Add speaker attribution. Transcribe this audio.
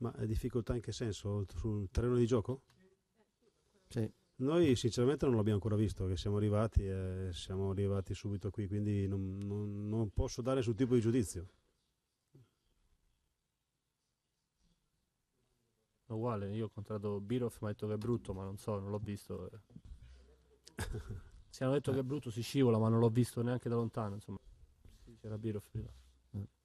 Speaker 1: Ma difficoltà in che senso? Sul terreno di gioco? Sì. Noi sinceramente non l'abbiamo ancora visto, che siamo arrivati e siamo arrivati subito qui, quindi non, non, non
Speaker 2: posso dare sul tipo di giudizio.
Speaker 3: Uguale, io ho incontrato Biroff, mi ha detto che è brutto, ma non so, non l'ho visto. si hanno detto che è brutto, si scivola, ma non l'ho visto neanche da lontano, insomma.
Speaker 4: Sì, c'era Biroff prima.
Speaker 5: Eh.